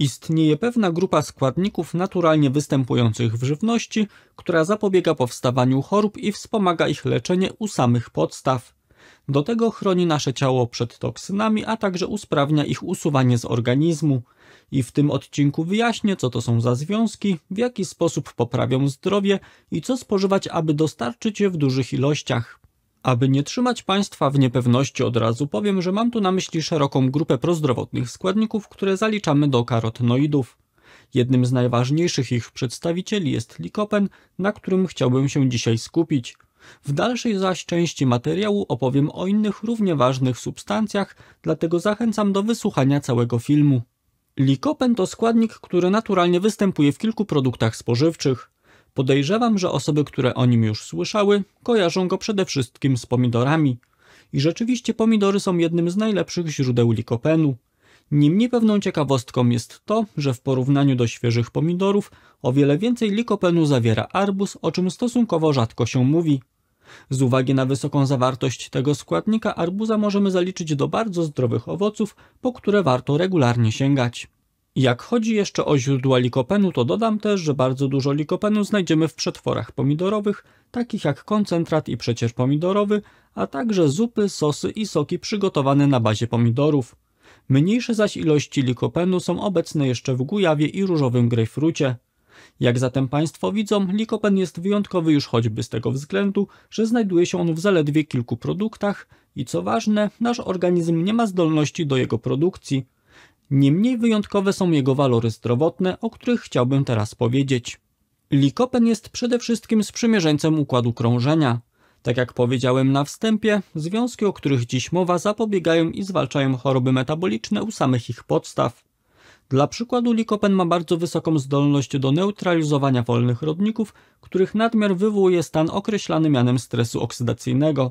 Istnieje pewna grupa składników naturalnie występujących w żywności, która zapobiega powstawaniu chorób i wspomaga ich leczenie u samych podstaw. Do tego chroni nasze ciało przed toksynami, a także usprawnia ich usuwanie z organizmu. I w tym odcinku wyjaśnię, co to są za związki, w jaki sposób poprawią zdrowie i co spożywać, aby dostarczyć je w dużych ilościach. Aby nie trzymać Państwa w niepewności od razu, powiem, że mam tu na myśli szeroką grupę prozdrowotnych składników, które zaliczamy do karotenoidów. Jednym z najważniejszych ich przedstawicieli jest likopen, na którym chciałbym się dzisiaj skupić. W dalszej zaś części materiału opowiem o innych równie ważnych substancjach, dlatego zachęcam do wysłuchania całego filmu. Likopen to składnik, który naturalnie występuje w kilku produktach spożywczych. Podejrzewam, że osoby, które o nim już słyszały, kojarzą go przede wszystkim z pomidorami. I rzeczywiście pomidory są jednym z najlepszych źródeł likopenu. Niemniej pewną ciekawostką jest to, że w porównaniu do świeżych pomidorów o wiele więcej likopenu zawiera arbus, o czym stosunkowo rzadko się mówi. Z uwagi na wysoką zawartość tego składnika arbuza możemy zaliczyć do bardzo zdrowych owoców, po które warto regularnie sięgać. Jak chodzi jeszcze o źródła likopenu, to dodam też, że bardzo dużo likopenu znajdziemy w przetworach pomidorowych, takich jak koncentrat i przecier pomidorowy, a także zupy, sosy i soki przygotowane na bazie pomidorów. Mniejsze zaś ilości likopenu są obecne jeszcze w gujawie i różowym grejpfrucie. Jak zatem Państwo widzą, likopen jest wyjątkowy już choćby z tego względu, że znajduje się on w zaledwie kilku produktach i co ważne, nasz organizm nie ma zdolności do jego produkcji – Niemniej wyjątkowe są jego walory zdrowotne, o których chciałbym teraz powiedzieć. Likopen jest przede wszystkim sprzymierzeńcem układu krążenia. Tak jak powiedziałem na wstępie, związki, o których dziś mowa, zapobiegają i zwalczają choroby metaboliczne u samych ich podstaw. Dla przykładu likopen ma bardzo wysoką zdolność do neutralizowania wolnych rodników, których nadmiar wywołuje stan określany mianem stresu oksydacyjnego –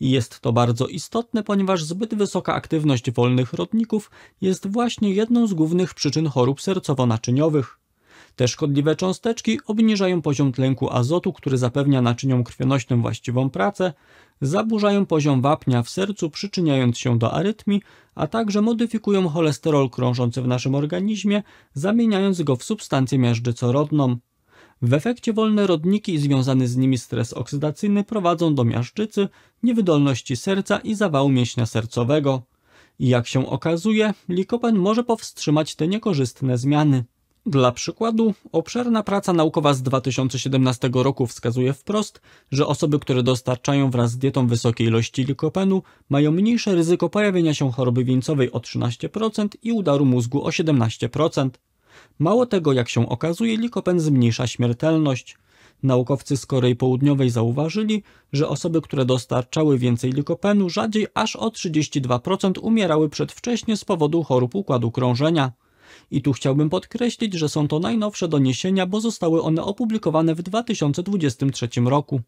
i jest to bardzo istotne, ponieważ zbyt wysoka aktywność wolnych rodników jest właśnie jedną z głównych przyczyn chorób sercowo-naczyniowych. Te szkodliwe cząsteczki obniżają poziom tlenku azotu, który zapewnia naczyniom krwionośnym właściwą pracę, zaburzają poziom wapnia w sercu, przyczyniając się do arytmii, a także modyfikują cholesterol krążący w naszym organizmie, zamieniając go w substancję miażdżycorodną. W efekcie wolne rodniki i związany z nimi stres oksydacyjny prowadzą do miażdżycy, niewydolności serca i zawału mięśnia sercowego. I jak się okazuje, likopen może powstrzymać te niekorzystne zmiany. Dla przykładu, obszerna praca naukowa z 2017 roku wskazuje wprost, że osoby, które dostarczają wraz z dietą wysokiej ilości likopenu, mają mniejsze ryzyko pojawienia się choroby wieńcowej o 13% i udaru mózgu o 17%. Mało tego, jak się okazuje, likopen zmniejsza śmiertelność. Naukowcy z Korei Południowej zauważyli, że osoby, które dostarczały więcej likopenu, rzadziej aż o 32% umierały przedwcześnie z powodu chorób układu krążenia. I tu chciałbym podkreślić, że są to najnowsze doniesienia, bo zostały one opublikowane w 2023 roku.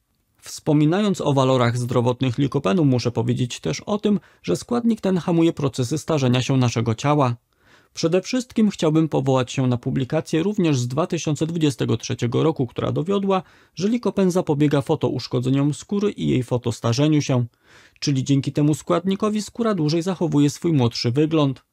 Wspominając o walorach zdrowotnych likopenu, muszę powiedzieć też o tym, że składnik ten hamuje procesy starzenia się naszego ciała. Przede wszystkim chciałbym powołać się na publikację również z 2023 roku, która dowiodła, że likopen zapobiega fotouszkodzeniom skóry i jej fotostarzeniu się, czyli dzięki temu składnikowi skóra dłużej zachowuje swój młodszy wygląd.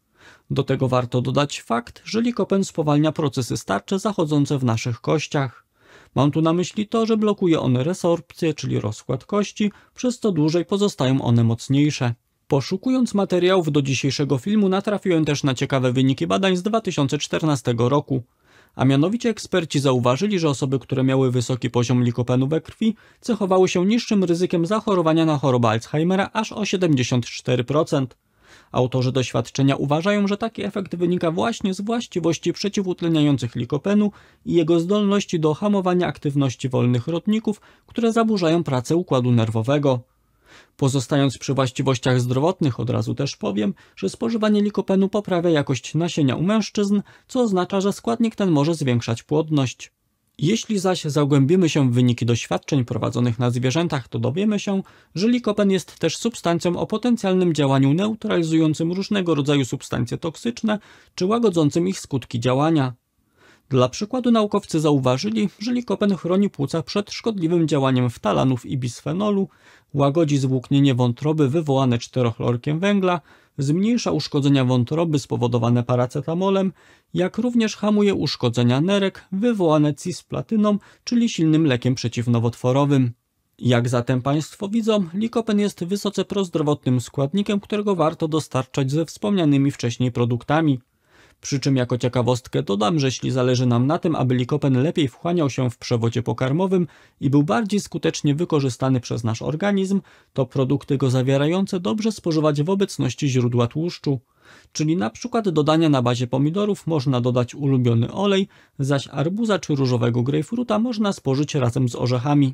Do tego warto dodać fakt, że likopen spowalnia procesy starcze zachodzące w naszych kościach. Mam tu na myśli to, że blokuje one resorpcję, czyli rozkład kości, przez co dłużej pozostają one mocniejsze. Poszukując materiałów do dzisiejszego filmu natrafiłem też na ciekawe wyniki badań z 2014 roku, a mianowicie eksperci zauważyli, że osoby, które miały wysoki poziom likopenu we krwi, cechowały się niższym ryzykiem zachorowania na chorobę Alzheimera aż o 74%. Autorzy doświadczenia uważają, że taki efekt wynika właśnie z właściwości przeciwutleniających likopenu i jego zdolności do hamowania aktywności wolnych rodników, które zaburzają pracę układu nerwowego. Pozostając przy właściwościach zdrowotnych, od razu też powiem, że spożywanie likopenu poprawia jakość nasienia u mężczyzn, co oznacza, że składnik ten może zwiększać płodność. Jeśli zaś zagłębimy się w wyniki doświadczeń prowadzonych na zwierzętach, to dowiemy się, że likopen jest też substancją o potencjalnym działaniu neutralizującym różnego rodzaju substancje toksyczne czy łagodzącym ich skutki działania. Dla przykładu naukowcy zauważyli, że likopen chroni płuca przed szkodliwym działaniem ftalanów i bisfenolu, łagodzi zwłóknienie wątroby wywołane czterochlorkiem węgla, zmniejsza uszkodzenia wątroby spowodowane paracetamolem, jak również hamuje uszkodzenia nerek wywołane cisplatyną, czyli silnym lekiem przeciwnowotworowym. Jak zatem Państwo widzą, likopen jest wysoce prozdrowotnym składnikiem, którego warto dostarczać ze wspomnianymi wcześniej produktami. Przy czym jako ciekawostkę dodam, że jeśli zależy nam na tym, aby likopen lepiej wchłaniał się w przewodzie pokarmowym i był bardziej skutecznie wykorzystany przez nasz organizm, to produkty go zawierające dobrze spożywać w obecności źródła tłuszczu. Czyli na przykład dodania na bazie pomidorów można dodać ulubiony olej, zaś arbuza czy różowego grejpfruta można spożyć razem z orzechami.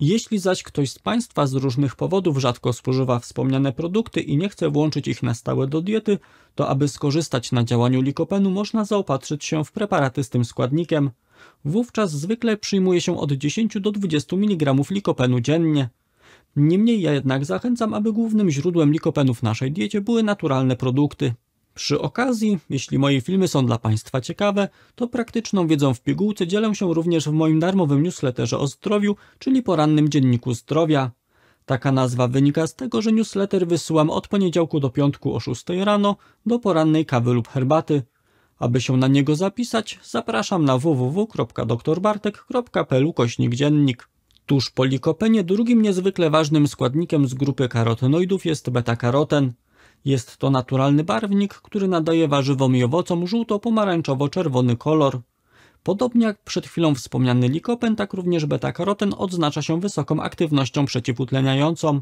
Jeśli zaś ktoś z Państwa z różnych powodów rzadko spożywa wspomniane produkty i nie chce włączyć ich na stałe do diety, to aby skorzystać na działaniu likopenu można zaopatrzyć się w preparaty z tym składnikiem. Wówczas zwykle przyjmuje się od 10 do 20 mg likopenu dziennie. Niemniej ja jednak zachęcam, aby głównym źródłem likopenu w naszej diecie były naturalne produkty, przy okazji, jeśli moje filmy są dla Państwa ciekawe, to praktyczną wiedzą w pigułce dzielę się również w moim darmowym newsletterze o zdrowiu, czyli porannym dzienniku zdrowia. Taka nazwa wynika z tego, że newsletter wysyłam od poniedziałku do piątku o 6 rano do porannej kawy lub herbaty. Aby się na niego zapisać, zapraszam na www.doktorbartek.pl kośnik dziennik. Tuż po likopenie drugim niezwykle ważnym składnikiem z grupy karotenoidów jest beta-karoten. Jest to naturalny barwnik, który nadaje warzywom i owocom żółto-pomarańczowo-czerwony kolor. Podobnie jak przed chwilą wspomniany likopen, tak również beta-karoten odznacza się wysoką aktywnością przeciwutleniającą.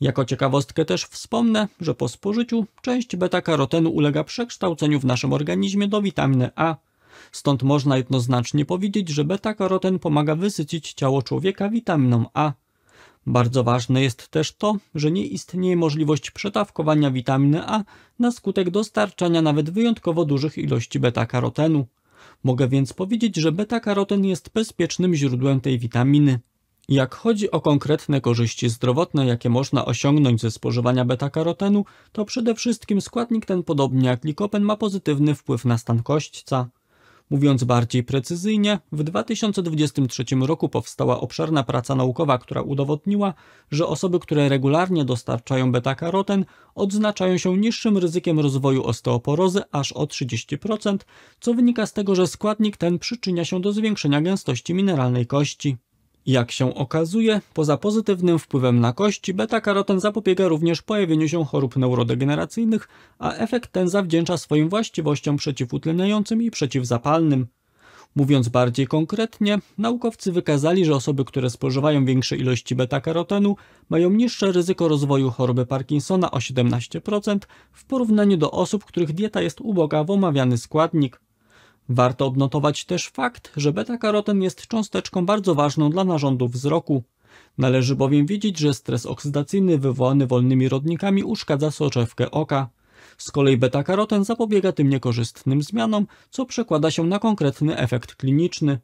Jako ciekawostkę też wspomnę, że po spożyciu część beta-karotenu ulega przekształceniu w naszym organizmie do witaminy A. Stąd można jednoznacznie powiedzieć, że beta-karoten pomaga wysycić ciało człowieka witaminą A. Bardzo ważne jest też to, że nie istnieje możliwość przetawkowania witaminy A na skutek dostarczania nawet wyjątkowo dużych ilości beta-karotenu. Mogę więc powiedzieć, że beta-karoten jest bezpiecznym źródłem tej witaminy. Jak chodzi o konkretne korzyści zdrowotne, jakie można osiągnąć ze spożywania beta-karotenu, to przede wszystkim składnik ten, podobnie jak likopen, ma pozytywny wpływ na stan kośćca. Mówiąc bardziej precyzyjnie, w 2023 roku powstała obszerna praca naukowa, która udowodniła, że osoby, które regularnie dostarczają beta-karoten, odznaczają się niższym ryzykiem rozwoju osteoporozy aż o 30%, co wynika z tego, że składnik ten przyczynia się do zwiększenia gęstości mineralnej kości. Jak się okazuje, poza pozytywnym wpływem na kości, beta-karoten zapobiega również pojawieniu się chorób neurodegeneracyjnych, a efekt ten zawdzięcza swoim właściwościom przeciwutleniającym i przeciwzapalnym. Mówiąc bardziej konkretnie, naukowcy wykazali, że osoby, które spożywają większe ilości beta-karotenu, mają niższe ryzyko rozwoju choroby Parkinsona o 17% w porównaniu do osób, których dieta jest uboga w omawiany składnik. Warto odnotować też fakt, że beta-karoten jest cząsteczką bardzo ważną dla narządów wzroku. Należy bowiem wiedzieć, że stres oksydacyjny wywołany wolnymi rodnikami uszkadza soczewkę oka. Z kolei beta-karoten zapobiega tym niekorzystnym zmianom, co przekłada się na konkretny efekt kliniczny.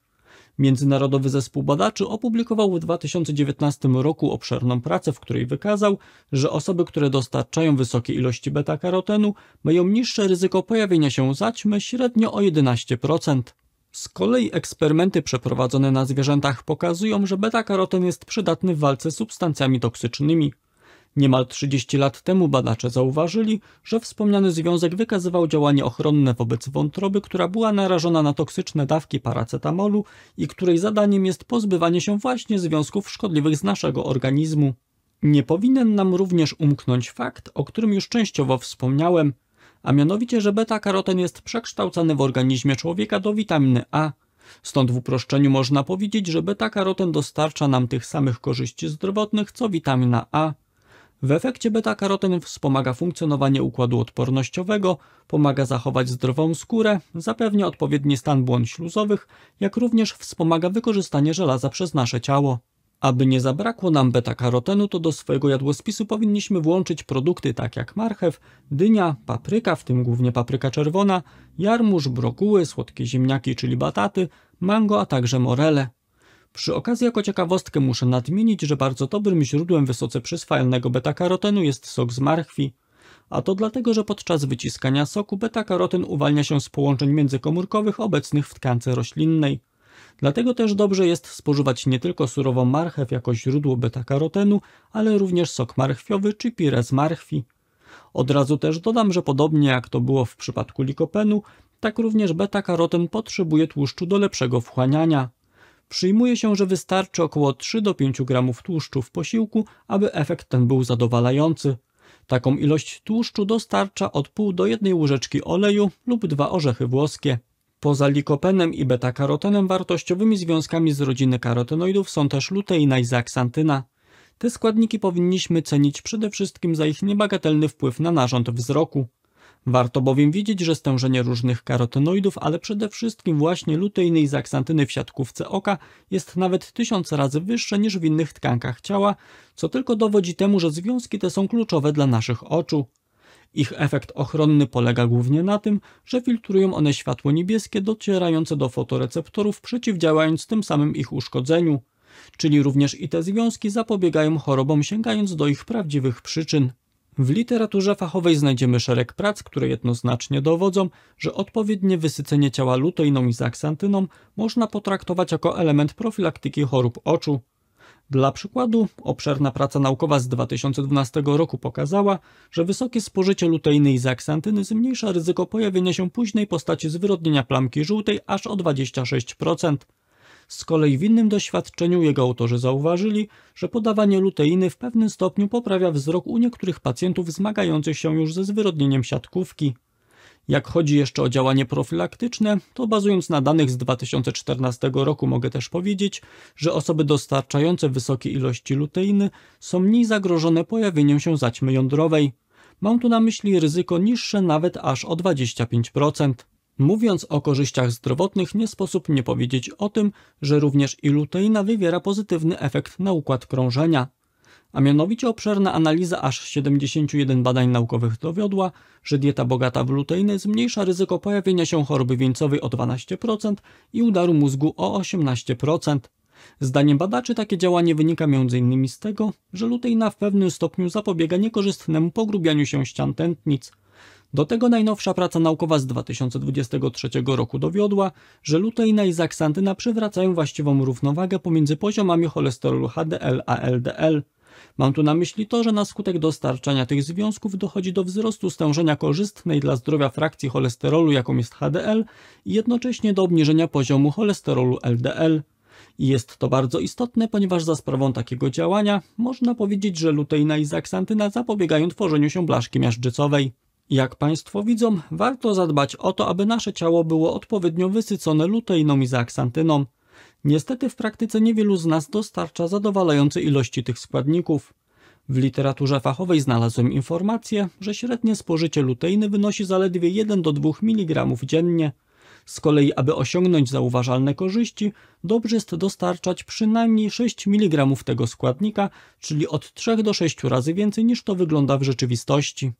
Międzynarodowy Zespół Badaczy opublikował w 2019 roku obszerną pracę, w której wykazał, że osoby, które dostarczają wysokie ilości beta-karotenu, mają niższe ryzyko pojawienia się zaćmy średnio o 11%. Z kolei eksperymenty przeprowadzone na zwierzętach pokazują, że beta-karoten jest przydatny w walce z substancjami toksycznymi. Niemal 30 lat temu badacze zauważyli, że wspomniany związek wykazywał działanie ochronne wobec wątroby, która była narażona na toksyczne dawki paracetamolu i której zadaniem jest pozbywanie się właśnie związków szkodliwych z naszego organizmu. Nie powinien nam również umknąć fakt, o którym już częściowo wspomniałem, a mianowicie, że beta-karoten jest przekształcany w organizmie człowieka do witaminy A. Stąd w uproszczeniu można powiedzieć, że beta-karoten dostarcza nam tych samych korzyści zdrowotnych co witamina A. W efekcie beta-karoten wspomaga funkcjonowanie układu odpornościowego, pomaga zachować zdrową skórę, zapewnia odpowiedni stan błon śluzowych, jak również wspomaga wykorzystanie żelaza przez nasze ciało. Aby nie zabrakło nam beta-karotenu, to do swojego jadłospisu powinniśmy włączyć produkty tak jak marchew, dynia, papryka, w tym głównie papryka czerwona, jarmuż, brokuły, słodkie ziemniaki, czyli bataty, mango, a także morele. Przy okazji jako ciekawostkę muszę nadmienić, że bardzo dobrym źródłem wysoce przyswajalnego beta-karotenu jest sok z marchwi, a to dlatego, że podczas wyciskania soku beta-karoten uwalnia się z połączeń międzykomórkowych obecnych w tkance roślinnej. Dlatego też dobrze jest spożywać nie tylko surową marchew jako źródło beta-karotenu, ale również sok marchwiowy czy pire z marchwi. Od razu też dodam, że podobnie jak to było w przypadku likopenu, tak również beta-karoten potrzebuje tłuszczu do lepszego wchłaniania. Przyjmuje się, że wystarczy około 3 do 5 gramów tłuszczu w posiłku, aby efekt ten był zadowalający. Taką ilość tłuszczu dostarcza od pół do jednej łyżeczki oleju lub dwa orzechy włoskie. Poza likopenem i beta-karotenem wartościowymi związkami z rodziny karotenoidów są też luteina i zaksantyna. Te składniki powinniśmy cenić przede wszystkim za ich niebagatelny wpływ na narząd wzroku. Warto bowiem widzieć, że stężenie różnych karotenoidów, ale przede wszystkim właśnie luteiny i zaksantyny w siatkówce oka jest nawet tysiąc razy wyższe niż w innych tkankach ciała, co tylko dowodzi temu, że związki te są kluczowe dla naszych oczu. Ich efekt ochronny polega głównie na tym, że filtrują one światło niebieskie docierające do fotoreceptorów, przeciwdziałając tym samym ich uszkodzeniu. Czyli również i te związki zapobiegają chorobom sięgając do ich prawdziwych przyczyn. W literaturze fachowej znajdziemy szereg prac, które jednoznacznie dowodzą, że odpowiednie wysycenie ciała luteiną i zaksantyną można potraktować jako element profilaktyki chorób oczu. Dla przykładu, obszerna praca naukowa z 2012 roku pokazała, że wysokie spożycie luteiny i zaksantyny zmniejsza ryzyko pojawienia się późnej postaci zwyrodnienia plamki żółtej aż o 26%. Z kolei w innym doświadczeniu jego autorzy zauważyli, że podawanie luteiny w pewnym stopniu poprawia wzrok u niektórych pacjentów zmagających się już ze zwyrodnieniem siatkówki. Jak chodzi jeszcze o działanie profilaktyczne, to bazując na danych z 2014 roku mogę też powiedzieć, że osoby dostarczające wysokie ilości luteiny są mniej zagrożone pojawieniem się zaćmy jądrowej. Mam tu na myśli ryzyko niższe nawet aż o 25%. Mówiąc o korzyściach zdrowotnych, nie sposób nie powiedzieć o tym, że również i lutejna wywiera pozytywny efekt na układ krążenia. A mianowicie obszerna analiza aż 71 badań naukowych dowiodła, że dieta bogata w luteinę zmniejsza ryzyko pojawienia się choroby wieńcowej o 12% i udaru mózgu o 18%. Zdaniem badaczy takie działanie wynika m.in. z tego, że luteina w pewnym stopniu zapobiega niekorzystnemu pogrubianiu się ścian tętnic – do tego najnowsza praca naukowa z 2023 roku dowiodła, że luteina i zaksantyna przywracają właściwą równowagę pomiędzy poziomami cholesterolu HDL a LDL. Mam tu na myśli to, że na skutek dostarczania tych związków dochodzi do wzrostu stężenia korzystnej dla zdrowia frakcji cholesterolu, jaką jest HDL, i jednocześnie do obniżenia poziomu cholesterolu LDL. I jest to bardzo istotne, ponieważ za sprawą takiego działania można powiedzieć, że luteina i zaksantyna zapobiegają tworzeniu się blaszki miażdżycowej. Jak Państwo widzą, warto zadbać o to, aby nasze ciało było odpowiednio wysycone luteiną i zaaksantyną. Niestety w praktyce niewielu z nas dostarcza zadowalającej ilości tych składników. W literaturze fachowej znalazłem informację, że średnie spożycie luteiny wynosi zaledwie 1 do 2 mg dziennie. Z kolei, aby osiągnąć zauważalne korzyści, dobrze jest dostarczać przynajmniej 6 mg tego składnika, czyli od 3 do 6 razy więcej niż to wygląda w rzeczywistości.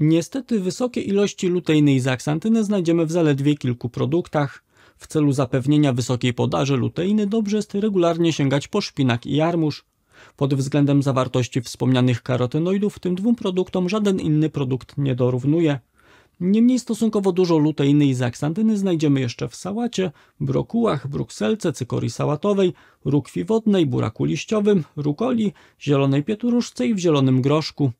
Niestety wysokie ilości luteiny i zaksantyny znajdziemy w zaledwie kilku produktach. W celu zapewnienia wysokiej podaży luteiny dobrze jest regularnie sięgać po szpinak i jarmuż. Pod względem zawartości wspomnianych karotenoidów tym dwóm produktom żaden inny produkt nie dorównuje. Niemniej stosunkowo dużo luteiny i zaksantyny znajdziemy jeszcze w sałacie, brokułach, brukselce, cykorii sałatowej, rukwi wodnej, buraku liściowym, rukoli, zielonej pietruszce i w zielonym groszku.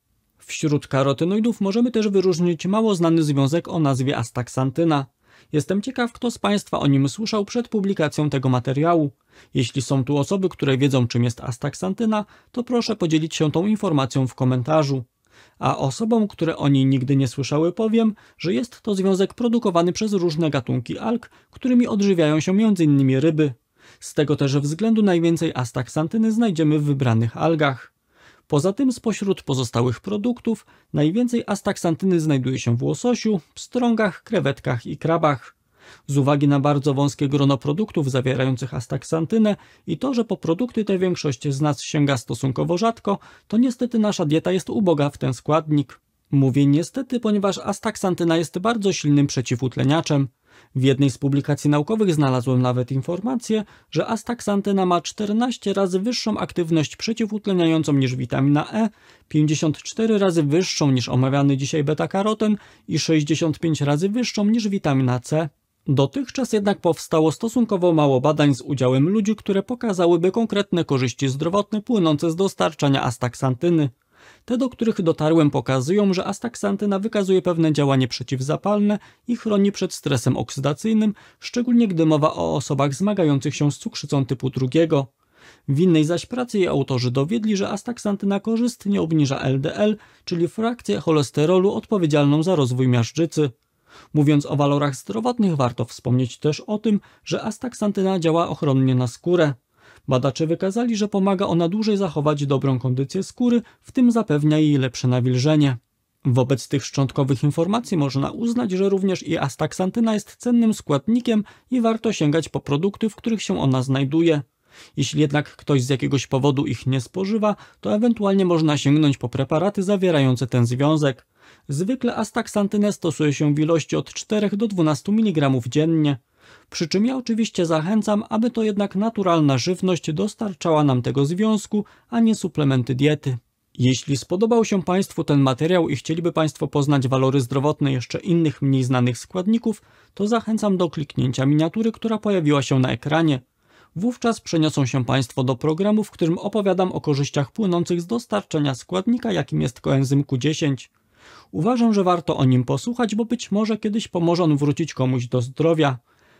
Wśród karotenoidów możemy też wyróżnić mało znany związek o nazwie astaksantyna. Jestem ciekaw, kto z Państwa o nim słyszał przed publikacją tego materiału. Jeśli są tu osoby, które wiedzą, czym jest astaksantyna, to proszę podzielić się tą informacją w komentarzu. A osobom, które o niej nigdy nie słyszały, powiem, że jest to związek produkowany przez różne gatunki alg, którymi odżywiają się m.in. ryby. Z tego też względu najwięcej astaksantyny znajdziemy w wybranych algach. Poza tym spośród pozostałych produktów najwięcej astaksantyny znajduje się w łososiu, pstrągach, krewetkach i krabach. Z uwagi na bardzo wąskie grono produktów zawierających astaksantynę i to, że po produkty te większość z nas sięga stosunkowo rzadko, to niestety nasza dieta jest uboga w ten składnik. Mówię niestety, ponieważ astaksantyna jest bardzo silnym przeciwutleniaczem. W jednej z publikacji naukowych znalazłem nawet informację, że astaxantyna ma 14 razy wyższą aktywność przeciwutleniającą niż witamina E, 54 razy wyższą niż omawiany dzisiaj beta-karoten i 65 razy wyższą niż witamina C. Dotychczas jednak powstało stosunkowo mało badań z udziałem ludzi, które pokazałyby konkretne korzyści zdrowotne płynące z dostarczania astaxantyny. Te, do których dotarłem, pokazują, że astaksantyna wykazuje pewne działanie przeciwzapalne i chroni przed stresem oksydacyjnym, szczególnie gdy mowa o osobach zmagających się z cukrzycą typu drugiego. W innej zaś pracy jej autorzy dowiedli, że astaksantyna korzystnie obniża LDL, czyli frakcję cholesterolu odpowiedzialną za rozwój miażdżycy. Mówiąc o walorach zdrowotnych, warto wspomnieć też o tym, że astaksantyna działa ochronnie na skórę. Badacze wykazali, że pomaga ona dłużej zachować dobrą kondycję skóry, w tym zapewnia jej lepsze nawilżenie. Wobec tych szczątkowych informacji można uznać, że również i astaksantyna jest cennym składnikiem i warto sięgać po produkty, w których się ona znajduje. Jeśli jednak ktoś z jakiegoś powodu ich nie spożywa, to ewentualnie można sięgnąć po preparaty zawierające ten związek. Zwykle astaksantynę stosuje się w ilości od 4 do 12 mg dziennie. Przy czym ja oczywiście zachęcam, aby to jednak naturalna żywność dostarczała nam tego związku, a nie suplementy diety. Jeśli spodobał się Państwu ten materiał i chcieliby Państwo poznać walory zdrowotne jeszcze innych mniej znanych składników, to zachęcam do kliknięcia miniatury, która pojawiła się na ekranie. Wówczas przeniosą się Państwo do programu, w którym opowiadam o korzyściach płynących z dostarczenia składnika, jakim jest koenzym Q10. Uważam, że warto o nim posłuchać, bo być może kiedyś pomoże on wrócić komuś do zdrowia.